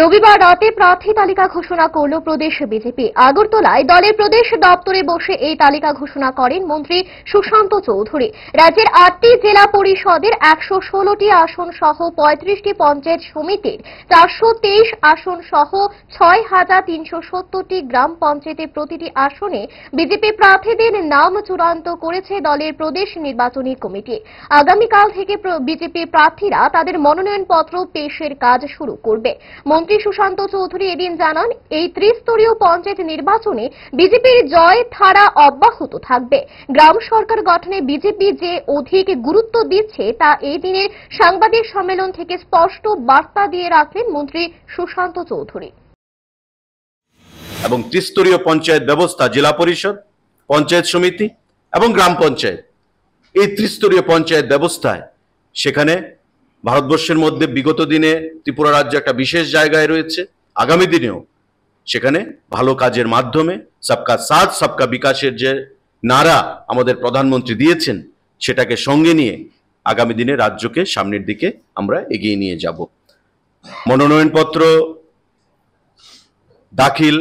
রবিবার রাতে প্রার্থী তালিকা ঘোষণা করল প্রদেশ বিজেপি আগরতলায় দলের প্রদেশ দপ্তরে বসে এই তালিকা ঘোষণা করেন মন্ত্রী সুশান্ত চৌধুরী রাজ্যের আটটি জেলা পরিষদের একশো ষোলোটি আসন সহ পঁয়ত্রিশটি পঞ্চায়েত সমিতির চারশো তেইশ আসন সহ ছয় হাজার তিনশো সত্তরটি গ্রাম পঞ্চায়েতের প্রতিটি আসনে বিজেপি প্রার্থীদের নাম চূড়ান্ত করেছে দলের প্রদেশ নির্বাচনী কমিটি আগামীকাল থেকে বিজেপি প্রার্থীরা তাদের মনোনয়নপত্র পেশের কাজ শুরু করবে মন্ত্রী সুশান্ত চৌধুরী এদিন জানান এই ত্রিস্তরীয় পঞ্চায়েত নির্বাচনে বিজেপির জয় ধারা অব্যাহত থাকবে গ্রাম সরকার গঠনে বিজেপি যে অধিক গুরুত্ব দিচ্ছে তা এই দিনের সাংবাদিক সম্মেলন থেকে স্পষ্ট বার্তা দিয়ে রাখলেন মন্ত্রী সুশান্ত চৌধুরী এবং ত্রিস্তরীয় পঞ্চায়েত ব্যবস্থা জেলা পরিষদ পঞ্চায়েত সমিতি এবং গ্রাম পঞ্চায়েত এই ত্রিস্তরীয় পঞ্চায়েত ব্যবস্থায় সেখানে ভারতবর্ষের মধ্যে বিগত দিনে ত্রিপুরা রাজ্য একটা বিশেষ জায়গায় রয়েছে আগামী দিনেও সেখানে ভালো কাজের মাধ্যমে সবকা সাথ সবকা বিকাশের যে নারা আমাদের প্রধানমন্ত্রী দিয়েছেন সেটাকে সঙ্গে নিয়ে আগামী দিনে রাজ্যকে সামনের দিকে আমরা এগিয়ে নিয়ে যাব মনোনয়নপত্র দাখিল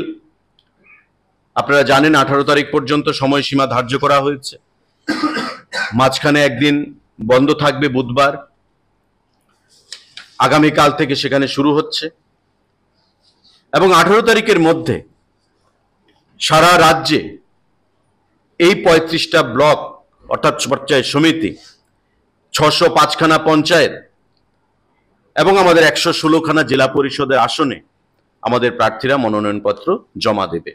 আপনারা জানেন আঠারো তারিখ পর্যন্ত সময়সীমা ধার্য করা হয়েছে মাঝখানে একদিন বন্ধ থাকবে বুধবার আগামীকাল থেকে সেখানে শুরু হচ্ছে এবং আঠেরো তারিখের মধ্যে সারা রাজ্যে এই পঁয়ত্রিশটা ব্লক অর্থাৎ পর্যায় সমিতি ছশো পাঁচখানা পঞ্চায়েত এবং আমাদের একশো ষোলোখানা জেলা পরিষদের আসনে আমাদের প্রার্থীরা মনোনয়নপত্র জমা দেবে